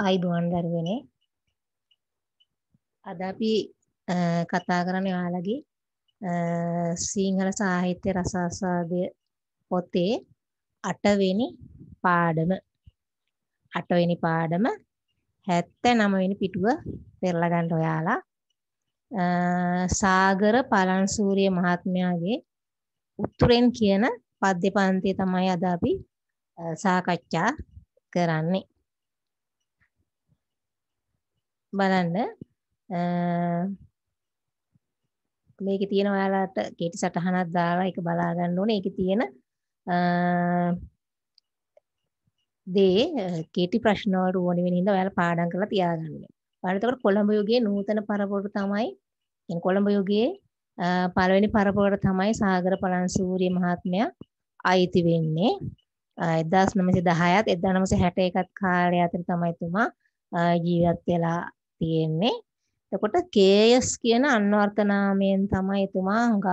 ආයිබෝන් දරුවනේ අද අපි කතා කරන්න ඔයාලගේ සිංහල සාහිත්‍ය රසාස්වාදය පොතේ අටවෙනි පාඩම අටවෙනි පාඩම හැත්ත නමවෙනි පිටුව පෙරලගන්න ඔයාලා සාගර පලන්සූරිය මහත්මයාගේ උත්තුරෙන් කියන පද්‍ය පන්තිය තමයි අද අපි සාකච්ඡා කරන්නේ බලන්න මේකේ තියෙන ඔයාලට කේටි සටහනක් දාලා ඒක බලා ගන්න ඕනේ. ඒකේ තියෙන දේ කේටි ප්‍රශ්න වල ඕනෙ වෙන හින්දා ඔයාලා පාඩම් කරලා තියාගන්න. ඔයාලා එතකොට කොළඹ යුගයේ නූතන පරපුර තමයි කියන්නේ කොළඹ යුගයේ පළවෙනි පරපුර තමයි සාගර පලන්සූරිය මහත්මයා අයිති වෙන්නේ. 1910ත් 1961ත් කාලය අතර තමයි තුමා ජීවත් වෙලා තියෙන්නේ. එතකොට කේයස් කියන අන්වර්ථ නාමයෙන් තමයි එතුමා හුඟක්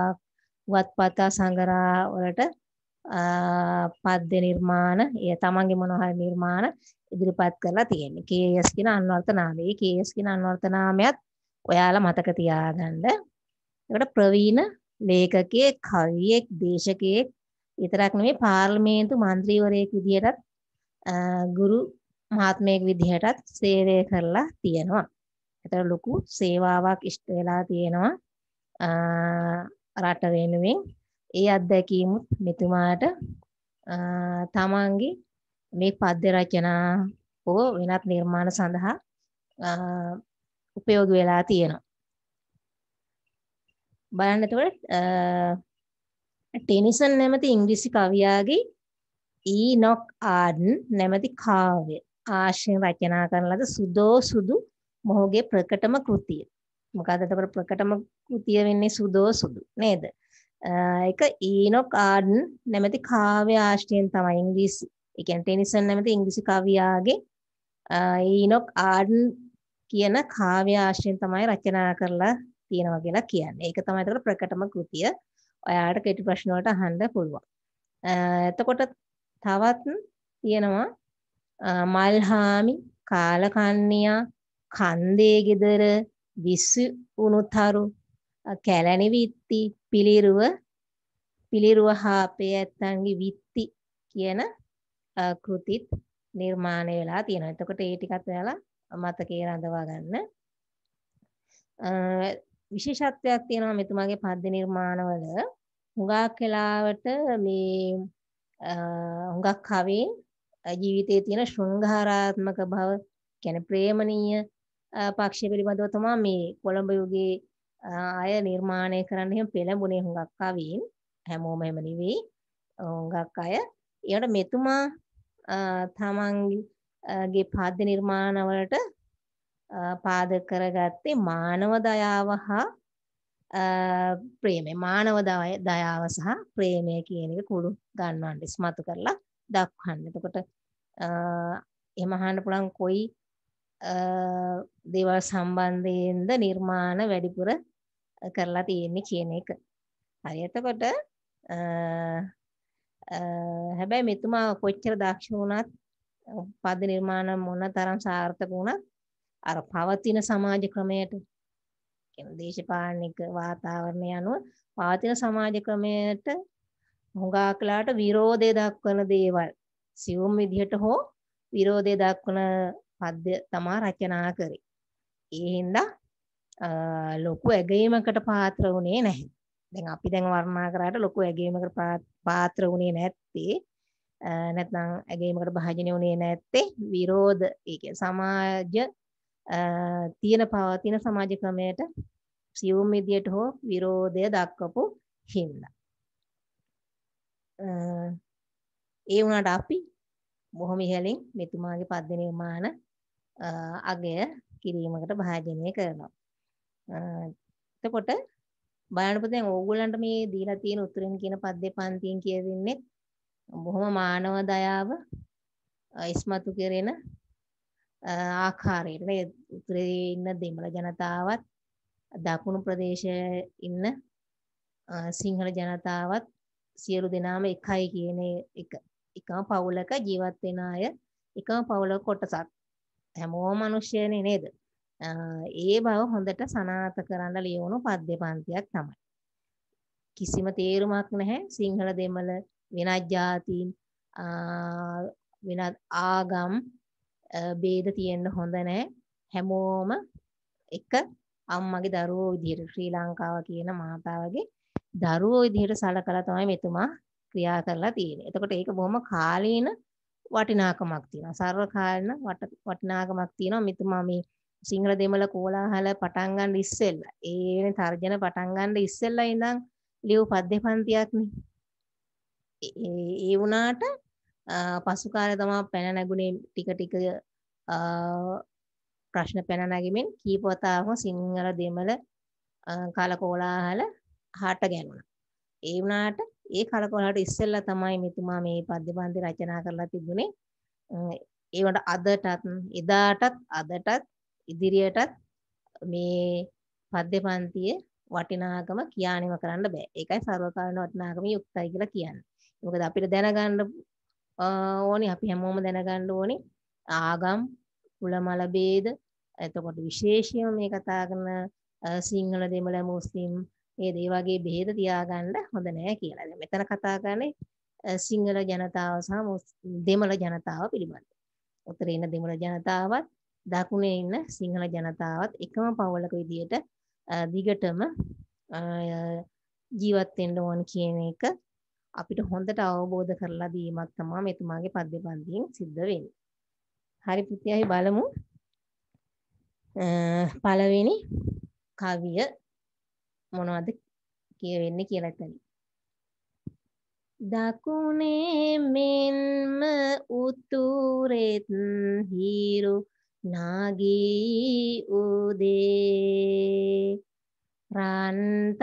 වත්පතා සංගරා වලට පද්‍ය නිර්මාණ එය තමන්ගේ මොනවා හරි නිර්මාණ ඉදිරිපත් කරලා තියෙන්නේ. කේයස් කියන අන්වර්ථ නාමය. මේ කේයස් කියන අන්වර්ථ නාමයත් ඔයාලා මතක තියාගන්න. එතකොට ප්‍රවීණ ලේඛකයෙක්, කවියෙක්, දේශකයෙක් විතරක් නෙමෙයි පාර්ලිමේන්තු മന്ത്രിවරයෙක් විදිහටත් ගුරු මහත්මයෙක් විදිහටත් සේවය කරලා තියෙනවා. ඒතර ලොකු සේවාවක් ඉෂ්ට වෙලා තියෙනවා රට වෙනුවෙන් ඒ අත්දැකීමුත් මෙතුමාට තමන්ගේ මේ පද්‍ය රචනා හෝ වෙනත් නිර්මාණ සඳහා උපයෝගී වෙලා තියෙනවා. බලන්න එතකොට ටෙනිසන් නැමැති ඉංග්‍රීසි කවියාගේ ඊනොක් ආඩන් නැමැති කාව්‍ය ආශ්‍රයෙන් රචනා කරන ලද සුදෝ සුදු මොහුගේ ප්‍රකටම කෘතිය. මොකද එතකොට ප්‍රකටම කෘතිය වෙන්නේ සුදෝසුදු නේද? ඒක ඊනොක් ආඩන් නැමැති කාව්‍ය ආශ්‍රයෙන් තමයි ඉංග්‍රීසි. ඒ කියන්නේ ටෙනිසන් නැමැති ඉංග්‍රීසි කවියාගේ ඊනොක් ආඩන් කියන කාව්‍ය ආශ්‍රයෙන් තමයි රචනා කරලා තියෙනවා කියලා කියන්නේ. ඒක තමයි එතකොට ප්‍රකටම කෘතිය. ඔයාලට කෙටි ප්‍රශ්න වලට අහන්න පුළුවන්. එතකොට තවත් තියෙනවා මල්හාමි, කාලකන්ණියා, කන්දේ ගෙදර විසු උණුතරු කැලණි විත්ති පිළිරුව පිළිරුව හා අපේ ඇත්තන්ගේ විත්ති කියන කෘතිත් නිර්මාණය වෙලා තියෙනවා. එතකොට ඒ ටිකත් ඔයාලා මතකේ රඳවා ගන්න. විශේෂත්වයක් තියෙනවා මෙතුමාගේ පද්‍ය නිර්මාණවල. හුඟක් වෙලාවට මේ හුඟක් කවීන් ජීවිතයේ තියෙන ශෘංගාරාත්මක බව, කියන්නේ ප්‍රේමණීය පක්ෂය පිළිබඳව තමා මේ කොළඹ යුගයේ අය නිර්මාණය කරන්න එහෙම පෙළඹුණේ හුඟක් කවීන් හැමෝම එහෙම නෙවෙයි හුඟක් අය ඒකට මෙතුමා තමන්ගේ පද්‍ය නිර්මාණවලට පාදක කරගත්තේ මානව දයාව හා ප්‍රේමය මානව දයාව සහ ප්‍රේමය කියන එක කුඩු ගන්නවන්න ඉස්මතු කරලා දක්වන්න. එතකොට එහෙම අහන්න පුළුවන් කොයි දේවල් සම්බන්ධයෙන්ද නිර්මාණ වැඩිපුර කරලා තියෙන්නේ කියන එක. හරි එතකොට හැබැයි මෙතුමා කොච්චර දක්ෂ වුණත් පද නිර්මාණ මොන තරම් සාර්ථක වුණත් අර පවතින සමාජ ක්‍රමයට කියන දේශපාලනික වාතාවරණය අනුව පවතින සමාජ ක්‍රමයට හුඟාක්ලාට විරෝධය දක්වන දේවල් සියුම් විදිහට හෝ විරෝධය දක්වන පද්‍ය තමා රචනා කරේ. ඒ හින්දා ලොකු ඇගීමකට පාත්‍ර වුණේ නැහැ. දැන් අපි දැන් වර්ණනා කරාට ලොකු ඇගීමකට පාත්‍ර වුණේ නැත්තේ නැත්නම් ඇගීමකට භාජනය වුණේ නැත්තේ විරෝධ ඒ කියන්නේ සමාජ තියෙන පවතින සමාජ ක්‍රමයට සියුම් විදියට හෝ විරෝධය දක්වපු හින්දා. ඒ වුණාට අපි බොහොම ඉහලින් මෙතුමාගේ පද්දනය මාන අගය කිරීමකට භාජනය කරනවා. එතකොට බලන්නකො දැන් ඕගොල්ලන්ට මේ දීලා තියෙන උතුරින් කියන පද්දේ පන්තියෙන් කියවෙන්නේ බොහොම මානව දයාව ඉස්මතු කෙරෙන ආකාරයට මේ උතුරේ ඉන්න දෙමළ ජනතාවත් දකුණු ප්‍රදේශයේ ඉන්න සිංහල ජනතාවත් සියලු දෙනාම එකයි කියන එක එකම පවුලක ජීවත් වෙන අය එකම පවුලක කොටසක් හැමෝම මිනිස්සයනේ නේද? ඒ බව හොඳට සනාථ කරන්න ලියවුණු පද්‍ය පන්තියක් තමයි. කිසිම තේරුමක් නැහැ සිංහල දෙමළ වෙනත් ජාතීන් වෙනත් ආගම් ભેද තියෙන්න හොඳ නැහැ. හැමෝම එක අම්මගේ දරුවෝ විදිහට ශ්‍රී ලංකාව කියන මාතාවගේ දරුවෝ විදිහට සලකලා තමයි මෙතුමා ක්‍රියා කරලා තියෙන්නේ. එතකොට ඒක බොහොම කාලීන වටිනාකමක් තියෙනවා. සර්වකාලන වටිනාකමක් තියෙනවා. මෙතුමා මේ සිංහල දෙමළ කෝලාහල පටන් ගන්න ඉස්සෙල්ලා ඒ වෙන තර්ජන පටන් ගන්න ඉස්සෙල්ලා ඉඳන් ලියු පද්‍ය පන්තියක්නේ. ඒ වුණාට පසු කාලේ තමයි පැන නැගුණේ ටික ටික ප්‍රශ්න පැන නැගෙමින් කීප වතාවම සිංහල දෙමළ කල කෝලාහල හට ගැනුණා. ඒ වුණාට ඒ කලකොලහට ඉස්සෙල්ලා තමයි මෙතුමා මේ පද්‍ය බන්ධි රචනා කරලා තිබුණේ. ඒවට අදටත් එදාටත් අදටත් ඉදිරියටත් මේ පද්‍ය පන්තියේ වටිනාකම කියානෙම කරන්න බෑ. ඒකයි සර්වකාලීන වටිනාකම යුක්තයි කියලා කියන්නේ. මොකද අපිට දැනගන්න ඕනේ අපි හැමෝම දැනගන්න ඕනේ ආගම්, කුලමල ભેද, එතකොට විශේෂයෙන්ම මේ කතා කරන සිංහල දෙමළ මුස්ලිම් ඒ දේවගේ බෙහෙත තියාගන්න හොඳ නෑ කියලා. දැන් මෙතන කතා කරන්නේ සිංහල ජනතාව සහ දෙමළ ජනතාව පිළිබඳව. උතරේ ඉන්න දෙමළ ජනතාවත් දකුණේ ඉන්න සිංහල ජනතාවත් එකම පවුලක විදියට දිගටම ජීවත් වෙන්න ඕන කියන එක අපිට හොඳට අවබෝධ කරලා දීමක් තමයි මෙතුමාගේ පද්‍ය පන්තියෙන් සිද්ධ වෙන්නේ. හරි පුතේ බලමු. පළවෙනි කවිය මොනවද කියවෙන්නේ කියලා එතන. දකුණේ මෙන්ම උතුරෙත් හිරු නාගී උදේ රන්තරෝරිදී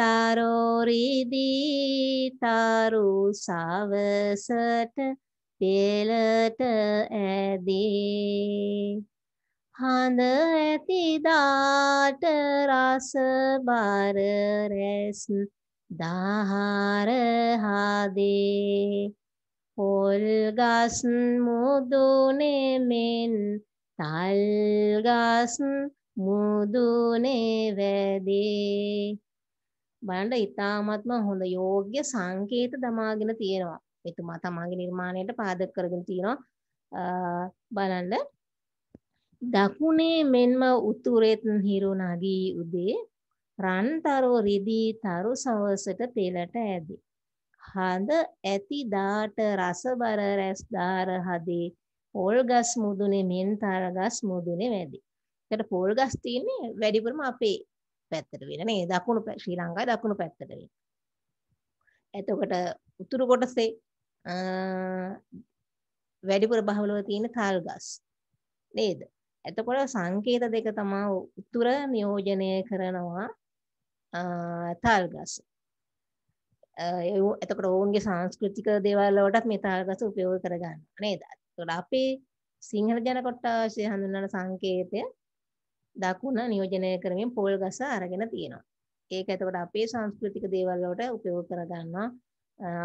තරු සවසට පෙළට ඇදී හඳ ඇති දාට රස බර රැස් දහර හදේ පොල් ගස් මුදුනේ මෙන් තල් ගස් මුදුනේ වැදේ බලන්න ඊ타ත්ම හොඳ යෝග්‍ය සංකේත දමාගෙන තියෙනවා මෙතුමා තමාගේ නිර්මාණයට පාදක කරගෙන තියෙනවා බලන්න දකුණේ මෙන්ම උතුරෙත් හිරු නගී උදේ රන්තරු රිදී තරු සවසට පෙළට ඇදී. හඳ ඇති දාට රසබර රැස් දාර හදේ පොල්ගස් මුදුනේ මෙන් තරගස් මුදුනේ වැඩි. ඒකට පොල්ගස් තියෙන්නේ වැඩිපුරම අපේ පැත්තට වෙන නේද? දකුණු ශ්‍රී ලංකාවේ දකුණු පැත්තට වෙන. එතකොට උතුරු කොටසේ වැඩිපුර බහවලව තියෙන තල්ගස් නේද? එතකොට සංකේත දෙක තමයි උතුර නියෝජනය කරනවා තල්ගස. එතකොට ඔවුන්ගේ සංස්කෘතික දේවල් වලටත් මේ තල්ගස උපයෝග කරගන්න නේද? එතකොට අපේ සිංහල ජන කොට්ටාශය හඳුන්වන සංකේතය දකුණ නියෝජනය කරමින් පෝල් ගස අරගෙන තියෙනවා. ඒක එතකොට අපේ සංස්කෘතික දේවල් වලට උපයෝග කරගන්නවා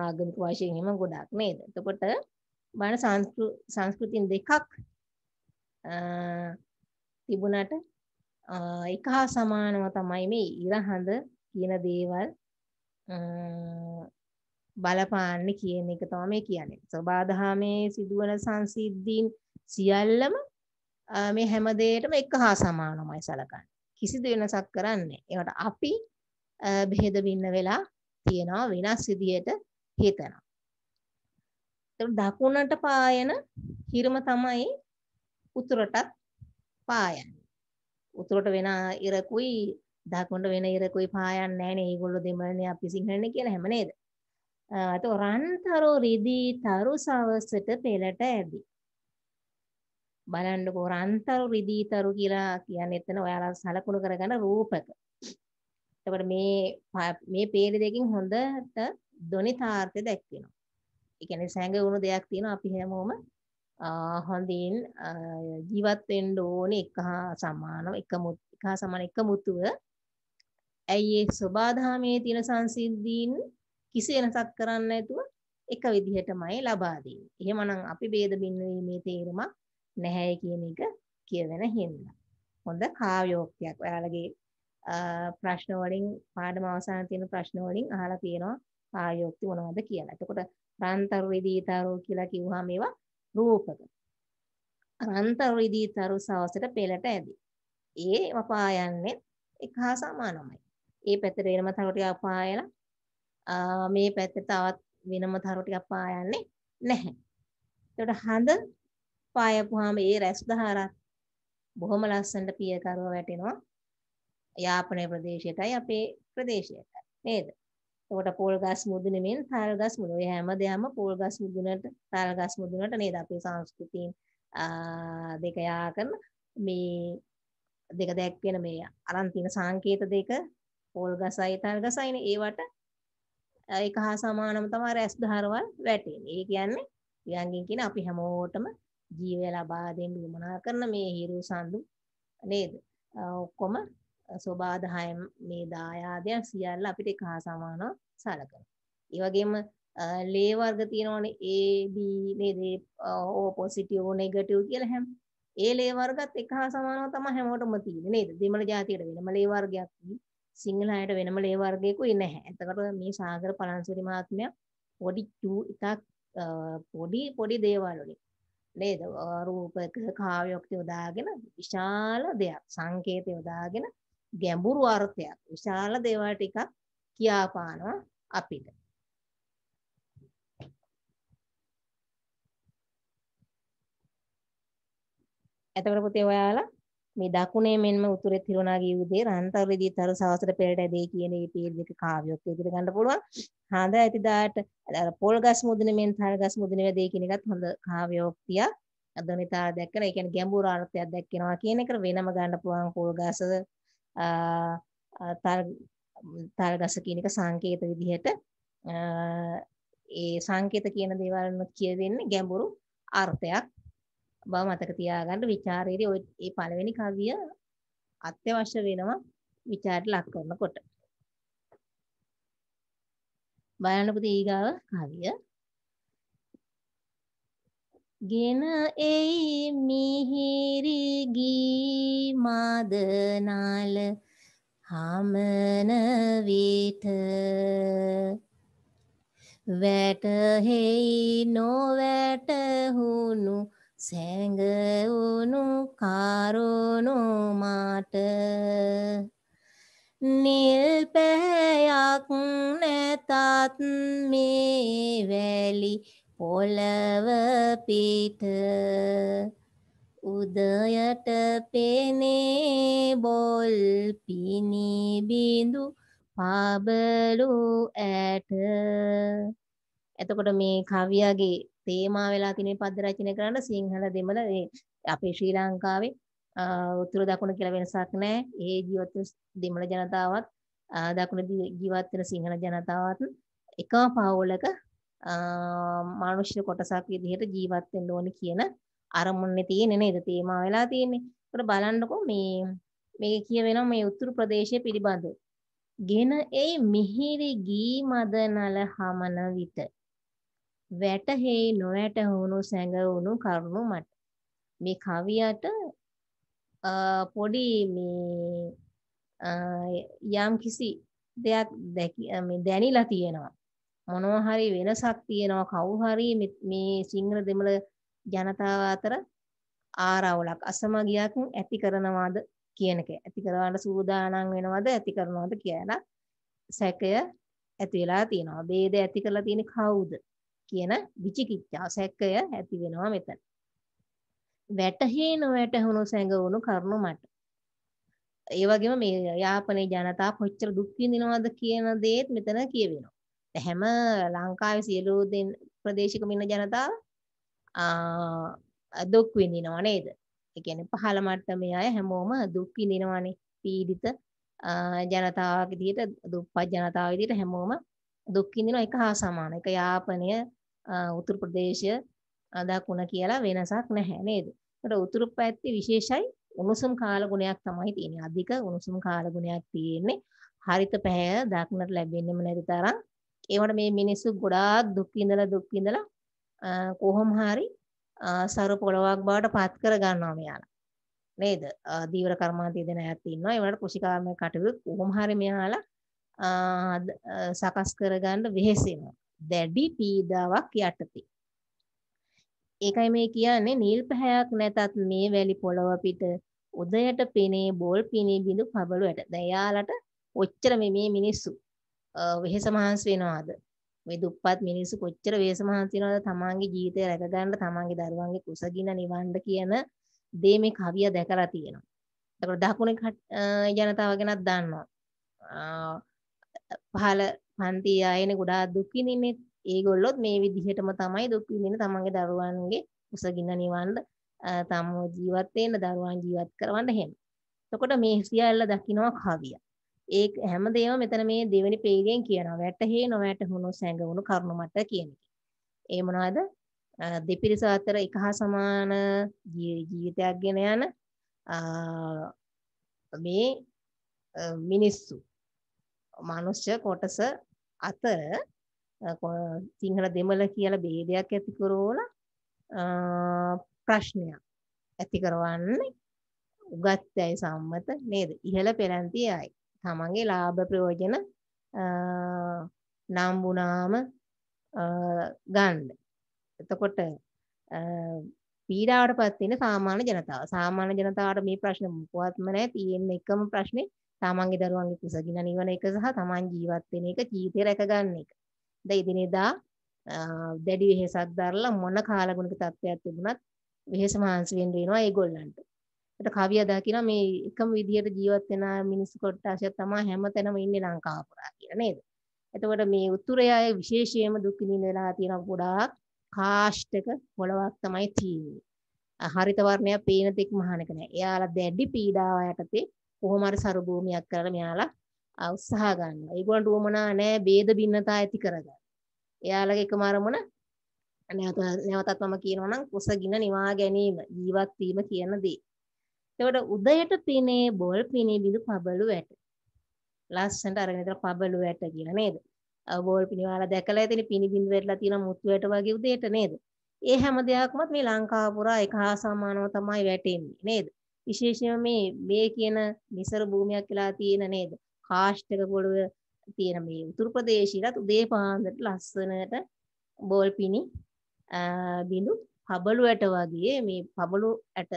ආගමික වශයෙන් එහෙම ගොඩක් නේද? එතකොට බණ සංස්කෘතින් දෙකක් තිබුණට එක හා සමානව තමයි මේ ඉරහඳ කියන දේවල් බලපාන්න කියන එක තමයි මේ කියන්නේ. සබාධාමේ සිදුවන සංසිද්ධීන් සියල්ලම මේ හැම දෙයකටම එක හා සමානමයි සැලකන්නේ. කිසිදු වෙනසක් කරන්නේ. ඒකට අපි බෙහෙද බින්න වෙලා තියනවා වෙනස් විදියට හිතනවා. දකුණට පායන හිරම තමයි උතුරටත් පායන්න. උතුරට වෙන ඉරකුයි දකුණට වෙන ඉරකුයි පායන්නේ නැහනේ. ඒගොල්ලෝ දෙමළනේ අපි සිංහලනේ කියලා හැම නේද? ඒතෝ රන්තරෝ රිදී තරු සවසට පෙළට ඇදි. බලන්නකෝ රන්තරු රිදී තරු කියලා කියන්නේ එතන ඔයාලා සලකුණු කරගන්න රූපක. එතකොට මේ මේ peer දෙකෙන් හොඳට ධ්වනි තාර්ථය දැක්වෙනවා. ඒ කියන්නේ සැඟවුණු දෙයක් තියෙනවා අපි හැමෝම හොඳින් ජීවත් වෙන්න ඕනේ එක හා සමානව එකමුත් එක හා සමාන එකමුතුව ඇයි ඒ සබාධාමයේ තියෙන සංසිද්ධීන් කිසි වෙනසක් කරන්න නැතුව එක විදිහටමයි ලබා දෙන්නේ. එහෙමනම් අපි ભેද බින්න වීමේ තේරුමක් නැහැ කියන එක කියවෙන හින්දා. හොඳ කාව්‍යෝක්තියක්. ඔයාලගේ ප්‍රශ්න වලින් පාඩම අවසාන තියෙන ප්‍රශ්න වලින් අහලා තියෙනවා කාව්‍යෝක්ති මොනවද කියලා. එතකොට රන්තරු වේදීතරෝ කියලා කිව්වහම ඒවා රූපක. අනන්තරිදී තරු සවසට පෙළට ඇදී. ඒ අපායන්නේ එක හා සමානමයි. ඒ පැත්තට වෙනම තරු ටික අපායලා මේ පැත්තේ තවත් වෙනම තරු ටික අපායන්නේ නැහැ. එතකොට හඳ පායපුවාම ඒ රැස් දහරත් බොහොම ලස්සනට පියකරව වැටෙනවා. යාපනයේ ප්‍රදේශයටයි අපේ ප්‍රදේශයටයි. නේද? එතකොට පෝල් ගස් මුදුනෙමින් තල් ගස් මුදුන. ඔය හැම දෙයක්ම පෝල් ගස් මුදුනට තල් ගස් මුදුනට නේද අපේ සංස්කෘතීන් දෙක යා කරන මේ දෙක දැක්වෙන මේ අරන් තියෙන සංකේත දෙක පෝල් ගසයි තල් ගසයිනේ ඒවට ඒක හා සමානම තමයි රැස් ධාරවල් වැටෙන්නේ. ඒ කියන්නේ වියංගෙන් කියන අපි හැමෝටම ජීවය ලබා දෙන්න උමනා කරන මේ හිරු සඳු නේද? ඔක්කොම ස්වබාදහයම් මේ දායාදයන් සියල්ල අපිට එක හා සමානව සලකනවා. ඒ වගේම ලේ වර්ග තියෙනවනේ A B නේද O positive O negative කියලා හැම ඒ ලේ වර්ගත් එක හා සමානව තමයි හැමෝටම තියෙන්නේ නේද? දෙමළ ජාතියට වෙනම ලේ වර්ගයක් සිංහල අයට වෙනම ලේ වර්ගයකුයි නැහැ. එතකොට මේ සාගර පලන්සුරි මහත්මයා පොඩි ඉතක් පොඩි පොඩි දේවල් වලින් නේද රූපක කාව්‍යෝක්ති යොදාගෙන විශාල දෙයක් සංකේත යොදාගෙන ගැඹුරු අර්ථයක් විශාල දේවල් ටිකක් කියාපානවා අපිට. එතකොට පුතේ ඔයාලා මේ දකුණේ මෙන්ම උතුරේ තිරුණා ගිය උදේ රන්තරෙදීත් අර සවසර පෙරට ඇදේ කියන මේ පේල් දෙක කාව්‍යයක් විදිහට ගන්න පුළුවන්. හඳ ඇතිදාට අර පොල් ගස් මුදුනේ මෙන් තල් ගස් මුදුනේ වැදේ කියන එකත් හොඳ කාව්‍යෝක්තියක්. අදොනිතාල දැක්කලා ඒ කියන්නේ ගැඹුරු අර්ථයක් දැක්කනවා කියන එක වෙනම ගන්න පුළුවන් පොල් ගස තල් ගස කියන එක සංකේත විදිහට ඒ සංකේත කියන දේවල් කියවෙන්නේ ගැඹුරු අර්ථයක් බව මතක තියාගන්න ਵਿਚාරයේදී ඔය මේ පළවෙනි කවිය අත්‍යවශ්‍ය වෙනවා ਵਿਚාරට ලක් කරනකොට බලන්න පුතේ ඊගාව කවිය ගෙන එයි මිහිරි ගී මදනල හමන විට වැටහෙයි නොවැටහුණු සැඟවුණු කරුණු මට නිල් පැයක් නැතත් මේ වැලි පොළව පිට උදයට පෙනේ බොල් පිනි බිඳු පාබලු ඇට එතකොට මේ කවියගේ තේමා වෙලා තියෙන පද රචනය කරන්න සිංහල දෙමළ අපේ ශ්‍රී ලංකාවේ උතුර දකුණ කියලා වෙනසක් නැහැ. ඒ ජීවත් දෙමළ ජනතාවත් දකුණ ජීවත් වෙන සිංහල ජනතාවත් එකම පාවොලක මානුෂ්‍ය කොටසක් විදිහට ජීවත් වෙන්න ඕනේ කියන අරමුණේ තියෙන්නේ නේද තේමා වෙලා තියෙන්නේ. ඒකට බලන්නකෝ මේ මේක කියවෙනවා මේ උතුරු ප්‍රදේශය පිළිබඳ. ගෙන ඒ මිහිරි ගී මද නල හමන විට වැටහෙයි නොවැට වුණු සැඟවුණු කරුණු මට. මේ කවියට පොඩි මේ යම් කිසි දෙයක් දැනিলা තියෙනවා. මොනවා හරි වෙනසක් තියෙනවා කවුරු හරි මේ සිංහල දෙමළ ජනතාව අතර ආරවුලක් අසමගියක් ඇති කරනවාද කියන එක ඇති කරවන්න සූදානම් වෙනවද ඇති කරනවද කියලා සැකය ඇති වෙලා තියෙනවා ભેද ඇති කරලා තියෙන්නේ කවුද කියන විචිකිච්ඡා සැකය ඇති වෙනවා මෙතන වැටහේ නොවැටහුණු සැඟවුණු කරුණු මට ඒ වගේම මේ යාපනයේ ජනතාව කොච්චර දුක් විඳිනවද කියන දේත් මෙතන කියවෙනවා හැම ලංකාවේ සියලු ප්‍රදේශික මින ජනතාව දුක් විඳිනව නේද? ඒ කියන්නේ පහළ මට්ටමේ අය හැමෝම දුක් විඳිනවනේ. පීඩිත ජනතාවක් විදිහට දුප්පත් ජනතාව විදිහට හැමෝම දුක් විඳිනවා එක හා සමාන. ඒක යාපනය උතුරු ප්‍රදේශය දකුණ කියලා වෙනසක් නැහැ නේද? ඒකට උතුරු පැත්තේ විශේෂයි උණුසුම් කාල ගුණයක් තමයි තියෙන්නේ. අධික උණුසුම් කාල ගුණයක් තියෙන්නේ. හරිත පැහැය දක්නට ලැබෙන්නේම නැති තරම් ඒවට මේ මිනිස්සු ගොඩාක් දුක් විඳලා දුක් විඳලා කොහොම හරි සරු පොළවක් බවට පත් කර ගන්නවා මෙයාලා. නේද? දීවර කර්මාන්තය දෙන අයත් ඉන්නවා. ඒවට කෘෂිකාර්මික කටයුතු කොහොම හරි මෙයාලා සකස් කරගන්න වෙහෙසෙනවා. දැඩි පීඩාවක් යටතේ. ඒකයි මේ කියන්නේ නිල් පැහැයක් නැතත් මේ වැලි පොළව පිට උදයට පෙනේ බෝල් පිනේ බිඳු පබළු ඇට. දැන් යාලට ඔච්චර මේ මේ මිනිස්සු වෙහෙස මහන්සි වෙනවද? මේ දුප්පත් මිනිස්සු කොච්චර වෙහෙස මහන්සි වෙනවද තමාගේ ජීවිතය රැක ගන්න තමාගේ දරුවන්ගේ කුසගින්න නිවන්න කියන දේ මේ කවිය දැකලා තියෙනවා. එතකොට දකුණේ ජනතාව ගැනත් දන්නවා. පහළ පන්ති ආයනේ ගොඩාක් දුක් විඳින්නේ. ඒගොල්ලොත් මේ විදිහටම තමයි දුක් විඳින්නේ තමාගේ දරුවන්ගේ කුසගින්න නිවන්න තමෝ ජීවත් වෙන්න දරුවන් ජීවත් කරවන්න හැම. එතකොට මේ සියල්ල දකිනවා කවියා. ඒ හැමදේම මෙතන මේ දෙවෙනි පේජයෙන් කියනවා. වැටහි නොවැටහුණු සැඟවුණු කරුණු මත කියන එක. ඒ මොනවද? දෙපිරිස අතර එක හා සමාන ජීවිතයක් ගෙන යන මේ මිනිස්සු මනුෂ්‍ය කොටස අතර සිංහල දෙමළ කියලා ભેදයක් ඇති කරවලා ප්‍රශ්නයක් ඇති කරවන්නේ උගත්යයි සම්මත නේද? ඉහළ පෙරන්තියයි. තමන්ගේ ලාභ ප්‍රයෝජන නම්බුනාම ගන්න. එතකොට පීඩාවටපත් වෙන සාමාන්‍ය ජනතාව. සාමාන්‍ය ජනතාවට මේ ප්‍රශ්නේ මොකවත්ම නැහැ. තියෙන එකම ප්‍රශ්නේ තමන්ගේ දරුවන්ගේ කුසගින නිවන එක සහ තමන් ජීවත් වෙන එක ජීවිතේ රැක ගන්න එක. දැන් ඉදිනේදා දැඩි වෙහෙසක් දරලා මොන කාලගුණික තත්ත්වයක් තිබුණත් වෙහෙස මහන්සි වෙන්න වෙනවා ඒගොල්ලන්ට. ඒකට කවියදා කියනවා මේ එකම විදියට ජීවත් වෙන මිනිස්සු කොට්ටාසයක් තමයි හැමතැනම ඉන්නේ ලංකාව පුරා කියලා නේද? එතකොට මේ උතුරේ අය විශේෂයෙන්ම දුක් විඳින වෙලා තියෙන ගොඩාක් කාෂ්ඨක පොළවක් තමයි තියෙන්නේ. හරිත වර්ණය පේන තෙක් මහානක නෑ. එයාලා දැඩි පීඩාව යටතේ කොහොම හරි සරු භූමියක් කරලා මෙයාලා උත්සාහ ගන්නවා. ඒගොල්ලන්ට උවමනා නෑ ભેද භින්නතා ඇති කරගන්න. එයාලගේ එකම අරමුණ නැවතත් මම කියනවා නම් කුසගින නිවා ගැනීම, ජීවත් වීම කියන දේ. එතකොට උදයට පිනේ බොල් පිනේ බිඳු පබළු වැට. ලස්සනට අරගෙන ඉතල පබළු වැට කියලා නේද? බෝල් පිනිවාලා දැකලා ඉතින් පිනි බිඳු වෙట్లా තියෙන මුතු වැට වගේ උදේට නේද? ඒ හැම දෙයක්මත් මේ ලංකාව පුරා එක හා සමානව තමයි වැටෙන්නේ නේද? විශේෂයෙන්ම මේ මේ කියන මිසර භූමියක් කියලා තියෙන නේද? කාෂ්ඨක පොළව තියෙන මේ උතුරු ප්‍රදේශීලත් උදේ පාන්දරට ලස්සනට බෝල් පිනි බිඳු පබළු ඇට වගේ මේ පබළු ඇට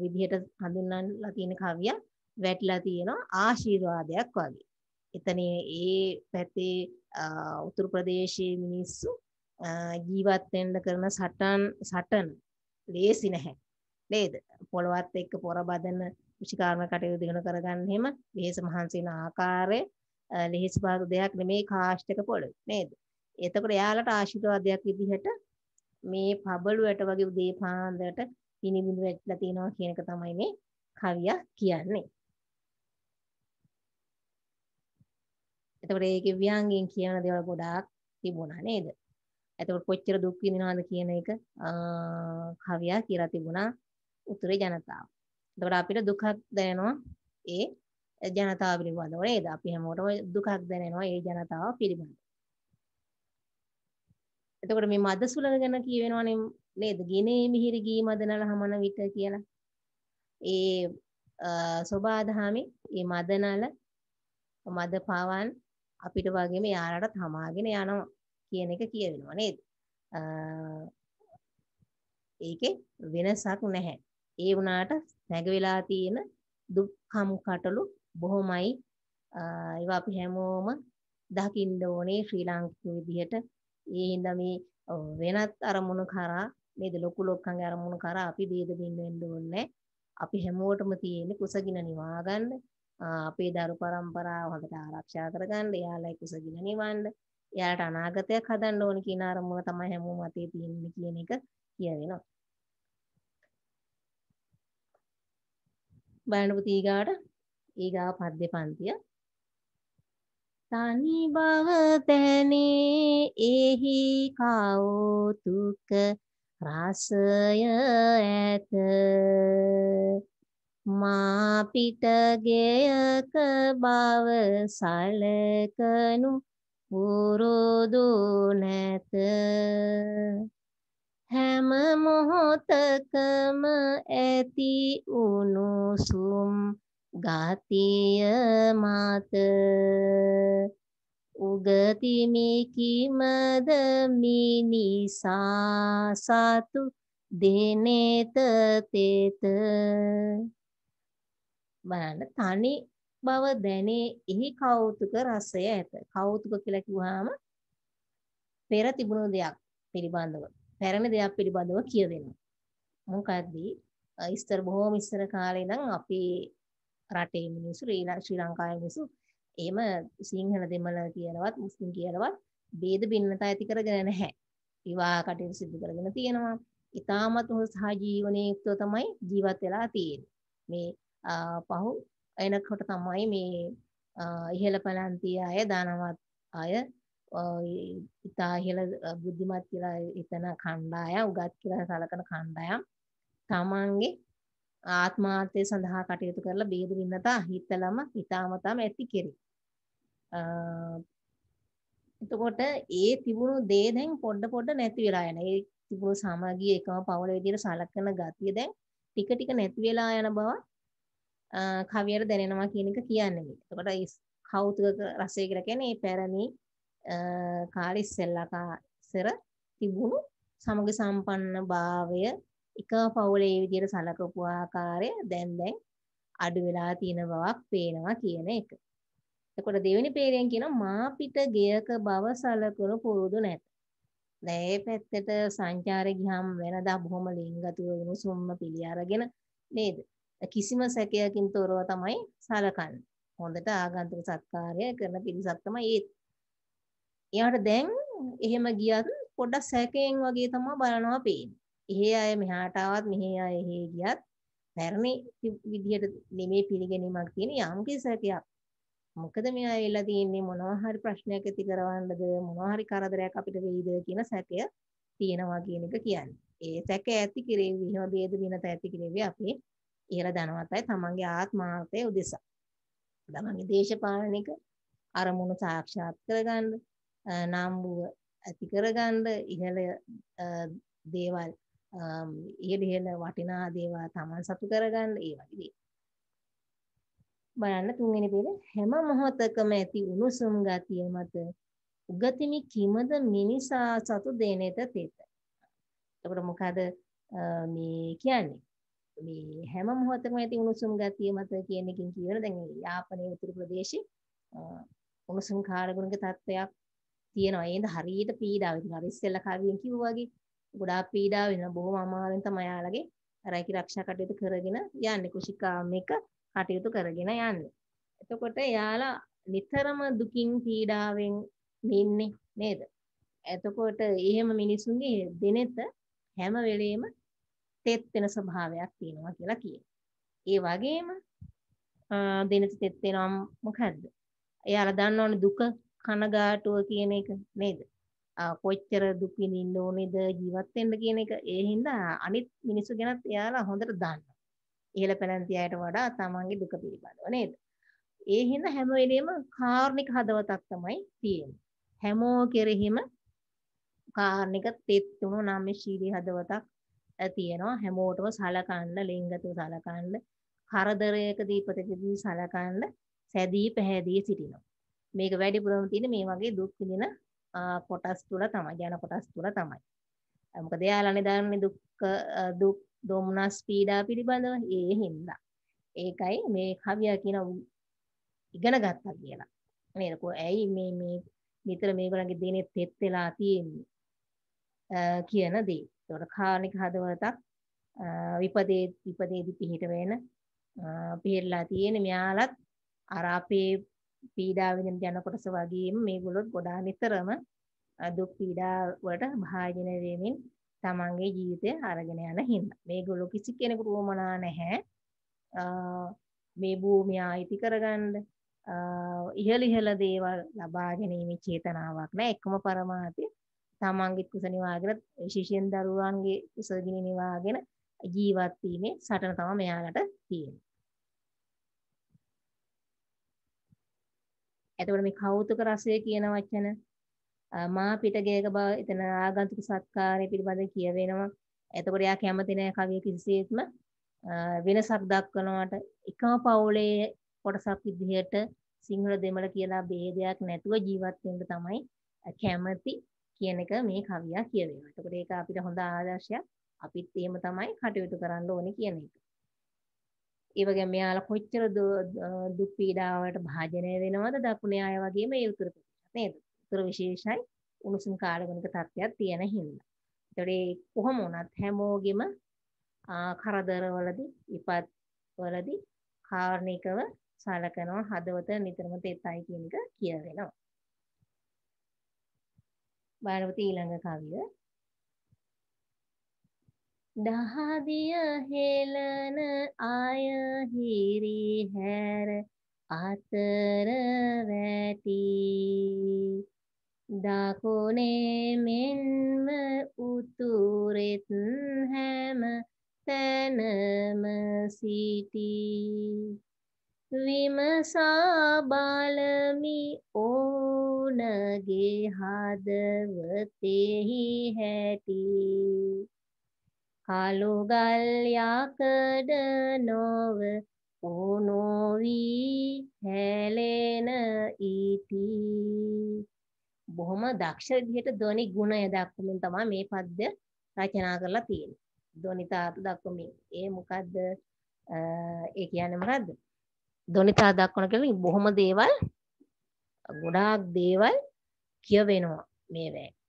විදිහට හඳුන්වලා තියෙන කවිය වැටලා තියෙනවා ආශිර්වාදයක් වගේ. එතන ඒ පැත්තේ උතුරු ප්‍රදේශයේ මිනිස්සු ජීවත් වෙන්න කරන සටන් සටන ලේසි නැහැ. නේද? පොළවත් එක්ක පොර බදන කෘෂිකාර්ම කටයුතු දිනු කරගන්න හැම වෙහෙස මහන්සි වෙන ආකාරය ලෙහෙසි පාසු දෙයක් නෙමේ කාෂ්ඨක පොළොව නේද? එතකොට එයාලට ආශිර්වාදයක් විදිහට මේ පබළුවට වගේ උදේ පාන්දරට පිනිබිඳු වැටලා තියෙනවා කියන එක තමයි මේ කවිය කියන්නේ. එතකොට ඒකේ ව්‍යංගයෙන් කියන දේවල් ගොඩාක් තිබුණා නේද? එතකොට කොච්චර දුක් විඳිනවද කියන එක කවියා කියලා තිබුණා උතුරේ ජනතාව. එතකොට අපිට දුකක් දැනෙනවා ඒ ජනතාව පිළිබඳව නේද? අපි හැමෝටම දුකක් දැනෙනවා ඒ ජනතාව පිළිබඳව. එතකොට මේ මද සුලන ගැන කියවෙනවනේ නේද? ගිනේ මිහිරි ගී මදනල හමන විට කියලා. ඒ සෝබාදහාමේ මේ මදනල මද පවන් අපිට වගේම යාලටත් හමාගෙන යනවා කියන එක කියවෙනවා නේද? ඒකේ වෙනසක් නැහැ. ඒ වුණාට නැගවිලා තියෙන දුක්ඛම් කටළු බොහොමයි ඒවා අපි හැමෝම දකින්න ඕනේ ශ්‍රී ලාංකික විදිහට ඒ හින්දා මේ වෙනත් අරමුණු කරා මේ ලොකු ලොක්කන්ගේ අරමුණු කරා අපි ભેද බින්න වෙන්න ඕනේ. අපි හැමෝටම තියෙන්නේ කුසගින නිවා ගන්න. අපේ දරු પરම්පරාව හොඳට ආරක්ෂා කරගන්න. එයාලයි කුසගින නිවන්න. එයාලට අනාගතයක් හදන්න ඕන කියන අරමුණ තමයි හැමෝම අතේ තියෙන්නේ කියන එක කියවෙනවා. බලන්නකෝ ඊගාට ඊගා පද්‍ය පන්තිය තනි බව දැනේ එහි කෞතුක රසය ඇත මා පිටගයක බව සලකනු පුරුදු නැත හැම මොහොතකම ඇති උණුසුම් ගාතිය මාත උගතිමි කිමද මිනිසා සතු දෙනේත තේත බලන්න තනි බව දැනේ එහි කෞතුක රසය ඇත කෞතුක කියලා කිව්වහම පෙර තිබුණු දෙයක් පිළිබඳව පැරණි දෙයක් පිළිබඳව කියවෙනවා මොකද්ද ඉස්තර බොහොම ඉස්සර කාලේ නම් අපේ රටේ මිනිස්සු ශ්‍රී ලංකාවේ මිනිස්සු එහෙම සිංහල දෙමළ කියලාවත් මුස්ලිම් කියලාවත් ભેද භින්නතා ඇති කරගෙන නැහැ. විවාහ කටයුතු සිදු කරගෙන තියෙනවා. ඊටමත් හොඳ සහජීවනයේ තමයි ජීවත් වෙලා තියෙන්නේ. මේ පහු එනකොට තමයි මේ ඉහළ පලන්තිය අය ධනවත් අය ඉතා ඉහළ බුද්ධිමත් කියලා හිතන කණ්ඩායම් උගත් කියලා සලකන කණ්ඩායම් තමන්ගේ ආත්මාර්ථය සඳහා කටයුතු කරලා බේද වින්නතා හිතලම හිතාමතාම ඇති කෙරේ. එතකොට ඒ තිබුණු දේ දැන් පොඩ පොඩ නැති වෙලා යන. ඒ තිබුණු සමාගිය එකම පවල විදියට සලකන ගතිය දැන් ටික ටික නැති වෙලා යන බව කවියට දැනෙනවා කියන එක කියන්නේ මේ. එතකොට කෞතුක රසය කියලා කියන්නේ මේ පැරණි කාලේ ඉස්සෙල්ලා සර තිබුණු සමග සම්පන්න භාවය එකම පවුලේ මේ විදිහට සලකපු ආකාරය දැන් දැන් අඩු වෙලා තියෙන බවක් පේනවා කියන එක. එතකොට දෙවෙනි පේරෙන් කියනවා මා පිට ගෙයක බව සලකනු පුරුදු නැත. දැන් මේ පැත්තට සංචාරේ ගියම් වෙනදා බොහොම ලිංගතුව උණුසුම්ම පිළි අරගෙන නේද? කිසිම සැකයකින් තොරව තමයි සලකන්නේ. හොඳට ආගන්තුක සත්කාරය කරන පිරිසක් තමයි ඒත්. එයාට දැන් එහෙම ගියත් පොඩ්ඩක් සැකයෙන් වගේ තමයි බලනවා පේන්නේ. එහෙ අය මෙහාට ආවත් මෙහි අය එහෙ ගියත් පැරණි විදිහට නෙමේ පිළිගැනීමක් තියෙන යම්කිසි සැකයක්. මොකද මේ අය වෙලා තියෙන්නේ මොනවා හරි ප්‍රශ්නයක් ඇති කරවන්නද මොනවා හරි කරදරයක් අපිට වෙයිද කියන සැකය තියෙනවා කියන එක කියන්නේ. ඒ සැක ඇති කිරීම විනෝද වේද විනත ඇති කිරීමේ අපේ ඉහළ ධනවත් අය තමන්ගේ ආත්මාර්ථය උදෙසා. තමන්ගේ දේශපාලනික අරමුණු සාක්ෂාත් කරගන්න නාම්බුව ඇති කරගන්න ඉහළ දේවල් ඉහළ ඉහළ වටිනා දේවල් Taman සතු කරගන්න ඒ වගේ දේ. බලන්න තුන්වෙනි පේන හැම මොහොතකම ඇති උණුසුම් ගතිය මත උගතිමි කිමද මිනිසා සතු දෙනෙත තෙත. එතකොට මොකද මේ කියන්නේ? මේ හැම මොහොතකම ඇති උණුසුම් ගතිය මත කියන එකකින් කියවල දැන් යාපනයේ උතුරු ප්‍රදේශේ උණුසුම් කාර්ගුණික තත්වයක් තියෙනවා. ඒ හින්දා හරියට පීඩාව. ඉතින් අර ඉස්සෙල්ලා කවියෙන් කිව්වා වගේ ගොඩාක් පීඩා වෙනවා. බොහොම අමාරුවෙන් තමයි යාළගේ රැකී ආරක්ෂා කටයුතු කරගෙන යන්නේ. කෘෂිකාමික කටයුතු කරගෙන යන්නේ. එතකොට යාලා නිතරම දුකින් පීඩාවෙන් ඉන්නේ නේද? එතකොට එහෙම මිනිසුන්ගේ දෙනෙත හැම වෙලේම තෙත් වෙන ස්වභාවයක් තියෙනවා කියලා කියනවා. ඒ වගේම දෙනෙත තෙත් වෙනවා මොකද්ද? එයාලා දන්නවනේ දුක කනගාටුව කියන එක නේද? කොච්චර දුක් විඳින්න ඕනේද ජීවත් වෙන්න කියන එක ඒ හින්දා අනිත් මිනිස්සු ගැනත් එයාලා හොඳට දන්නවා. ඉහළ පැලැන්ති අයට වඩා තමන්ගේ දුක පිළිබඳව නේද? ඒ හින්දා හැම වෙලෙම කාර්නික හදවතක් තමයි තියෙන්නේ. හැමෝ කෙරෙහිම කාර්නික තෙත් තුන නම් ශීලී හදවතක් තියෙනවා. හැමෝටම සලකන්න, ලිංගතුව සලකන්න, කරදරයක දීපතකදී සලකන්න, සැදී පැහැදී සිටිනවා. මේක වැඩිපුරම තියෙන මේ වගේ දුක් විඳින කොටස් තුල තමයි යන කොටස් තුල තමයි. මොකද යාලනේ දන්නේ දුක් දුක් දොම්නස් පීඩා පිළිබඳව ඒ හින්දා. ඒකයි මේ කවියා කියන ඉගෙන ගත්තා කියලා. නේද? ඇයි මේ මේ නිතර මේගොල්ලන්ගේ දිනේ තෙත් වෙලා තියෙන්නේ කියන දේ. ඒකට කාරණික හදවතක් විපදේ විපදේදී පිහිට වෙන පිළිලා තියෙන මෙයාලත් අර අපේ පීඩා විඳින ජන කොටස වගේම මේගොල්ලොත් ගොඩාක් නිතරම දුක් පීඩා වලට භාජනය වෙමින් තමන්ගේ ජීවිතය අරගෙන යන හින්දා මේගොල්ලෝ කිසි කෙනෙකුට උවමනා නැහැ මේ භූමිය අයිති කරගන්න ඉහළ ඉහළ දේවල් ලබා ගැනීමේ චේතනාවක් නැහැ එකම પરමාර්ථය තමන්ගේ කුස නිවාගෙන විශේෂයෙන් දරුවන්ගේ කුස ගිනි නිවාගෙන ජීවත් වීමේ සටන තමයි මෙයාලට තියෙන්නේ. එතකොට මේ කෞතුක රසය කියන වචන මා පිටගේක බව එතන ආගන්තුක සත්කාරය පිළිබඳව කියවෙනවා. එතකොට එයා කැමති නෑ කවිය කිසිසේත්ම වෙනසක් දක්වනවට එකම පවුලේ කොටසක් විදිහට සිංහල දෙමළ කියලා ભેදයක් නැතුව ජීවත් වෙන්න තමයි කැමති කියන එක මේ කවියා කියවෙනවා. එතකොට ඒක අපිට හොඳ ආදර්ශයක්. අපිත් එහෙම තමයි කටයුතු කරන්න ඕනේ කියන එක. ඒ වගේම මෙයාලා කොච්චර දුක් පීඩාවට භාජනය වෙනවද දකුණේ අය වගේම ඒ උතුරු ප්‍රදේශ නේද? උතුර විශේෂයි උණුසුම් කාලගුණික තත්ත්වයක් තියෙන හින්දා. ඒතකොට ඒ කොහොම වුණත් හැමෝගෙම කරදරවලදී ඉපත් වලදී කාරණිකව සලකනවා හදවත නිතරම තෙතයි කියන එක කියවෙනවා. බාරවති ඊළඟ කවිය දහදිය හෙලන අය හිරි හැර අතර වැටි දකුණේ මෙන්ම උතුරෙත් හැම තැනම සිටි විමසා බලමි ඕනගේ හදවතෙහි හැටි හළුගල් යකඩ නොව ඕනෝවී හැලෙන ඊති බොහොම දක්ෂ විදිහට ධ්වනි ගුණය දක්වමින් තමයි මේ පද්‍ය රචනා කරලා තියෙන්නේ. ධ්වනි ධාතු දක්වමින්. ඒ මොකද්ද? ඒ කියන්නේ මොකද්ද? ධ්වනි ධාතු දක්වන කියලා බොහොම දේවල් ගොඩාක් දේවල් කියවෙනවා මේ වෙලාවේ.